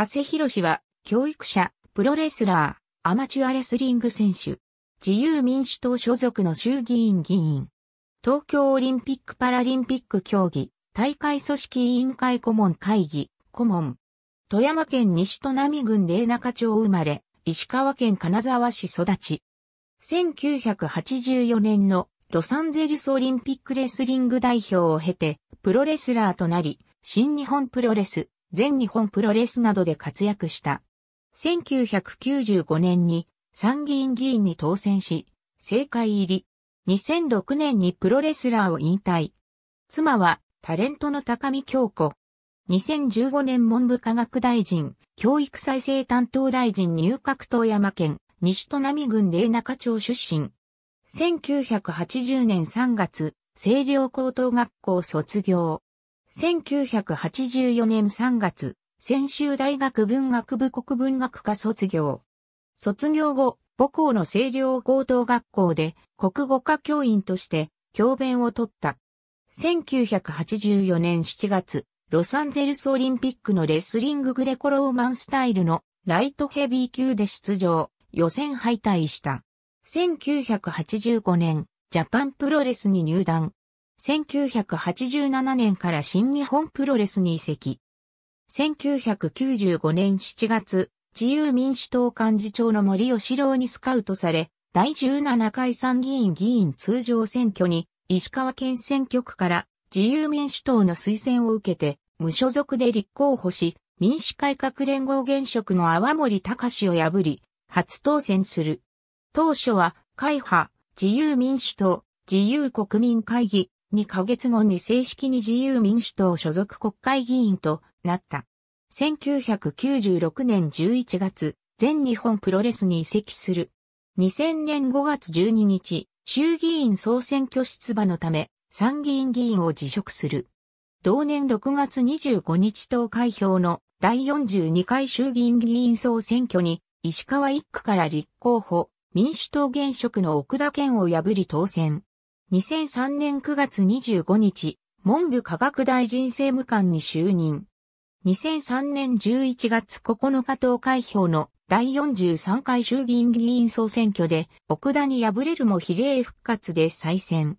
長谷博士は、教育者、プロレスラー、アマチュアレスリング選手、自由民主党所属の衆議院議員、東京オリンピック・パラリンピック競技、大会組織委員会顧問会議、顧問、富山県西都波郡霊中町生まれ、石川県金沢市育ち。1984年のロサンゼルスオリンピックレスリング代表を経て、プロレスラーとなり、新日本プロレス、全日本プロレスなどで活躍した。1995年に参議院議員に当選し、政界入り。2006年にプロレスラーを引退。妻はタレントの高見京子。2015年文部科学大臣、教育再生担当大臣入閣東山県、西都波郡霊中町出身。1980年3月、清涼高等学校卒業。1984年3月、専修大学文学部国文学科卒業。卒業後、母校の清涼高等学校で国語科教員として教鞭を取った。1984年7月、ロサンゼルスオリンピックのレスリンググレコローマンスタイルのライトヘビー級で出場、予選敗退した。1985年、ジャパンプロレスに入団。1987年から新日本プロレスに移籍。1995年7月、自由民主党幹事長の森吉郎にスカウトされ、第17回参議院議員通常選挙に、石川県選挙区から自由民主党の推薦を受けて、無所属で立候補し、民主改革連合現職の泡森隆を破り、初当選する。当初は、会派、自由民主党、自由国民会議、2ヶ月後に正式に自由民主党所属国会議員となった。1996年11月、全日本プロレスに移籍する。2000年5月12日、衆議院総選挙出馬のため、参議院議員を辞職する。同年6月25日投開票の第42回衆議院議員総選挙に、石川一区から立候補、民主党現職の奥田健を破り当選。2003年9月25日、文部科学大臣政務官に就任。2003年11月9日投開票の第43回衆議院議員総選挙で奥田に敗れるも比例復活で再選。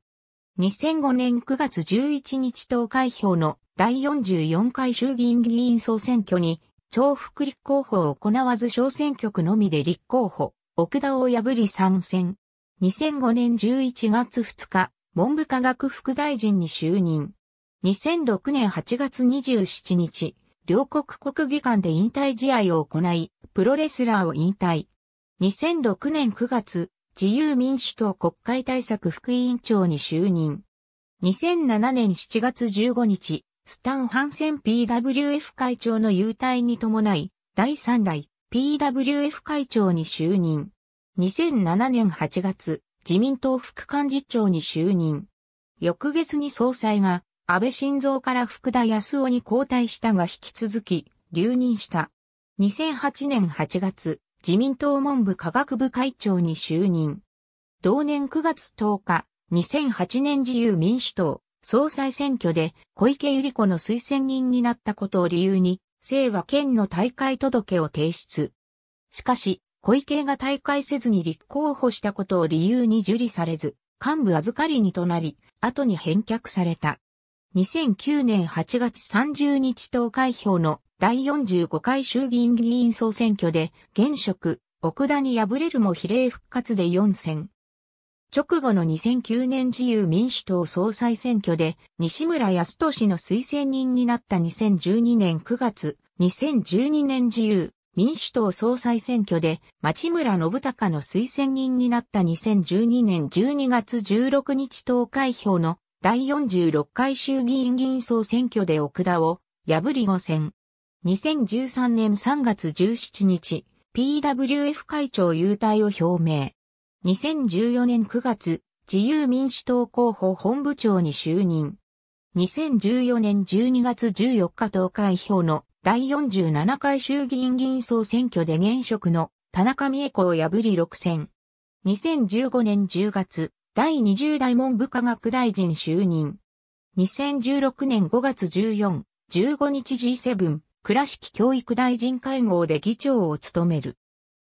2005年9月11日投開票の第44回衆議院議員総選挙に重複立候補を行わず小選挙区のみで立候補、奥田を破り参戦。2005年11月2日、文部科学副大臣に就任。2006年8月27日、両国国技館で引退試合を行い、プロレスラーを引退。2006年9月、自由民主党国会対策副委員長に就任。2007年7月15日、スタン・ハンセン PWF 会長の優待に伴い、第3代 PWF 会長に就任。2007年8月、自民党副幹事長に就任。翌月に総裁が安倍晋三から福田康夫に交代したが引き続き留任した。2008年8月、自民党文部科学部会長に就任。同年9月10日、2008年自由民主党総裁選挙で小池百合子の推薦人になったことを理由に、清和県の大会届を提出。しかし、小池が大会せずに立候補したことを理由に受理されず、幹部預かりにとなり、後に返却された。2009年8月30日投開票の第45回衆議院議員総選挙で、現職、奥田に敗れるも比例復活で4選。直後の2009年自由民主党総裁選挙で、西村康稔の推薦人になった2012年9月、2012年自由民主党総裁選挙で町村信孝の推薦人になった2012年12月16日投開票の第46回衆議院議員総選挙で奥田を破り5選。2013年3月17日、PWF 会長優待を表明。2014年9月、自由民主党候補本部長に就任。2014年12月14日投開票の第47回衆議院議員総選挙で現職の田中美恵子を破り6選。2015年10月、第20代文部科学大臣就任。2016年5月14、15日 G7、倉敷教育大臣会合で議長を務める。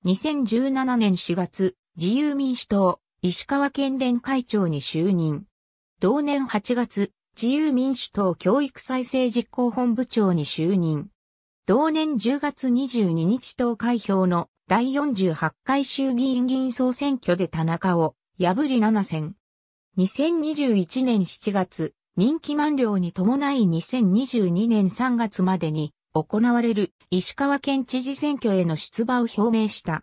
2017年4月、自由民主党、石川県連会長に就任。同年8月、自由民主党教育再生実行本部長に就任。同年10月22日投開票の第48回衆議院議員総選挙で田中を破り7選。2021年7月、任期満了に伴い2022年3月までに行われる石川県知事選挙への出馬を表明した。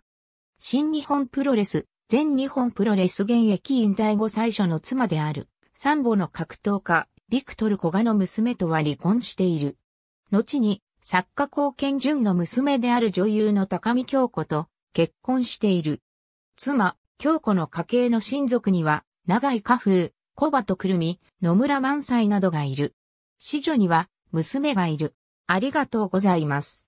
新日本プロレス、全日本プロレス現役引退後最初の妻である、サンボの格闘家、ビクトル・小賀の娘とは離婚している。後に、作家貢献淳の娘である女優の高見京子と結婚している。妻、京子の家系の親族には、長井家風、小鳩くるみ、野村万歳などがいる。子女には、娘がいる。ありがとうございます。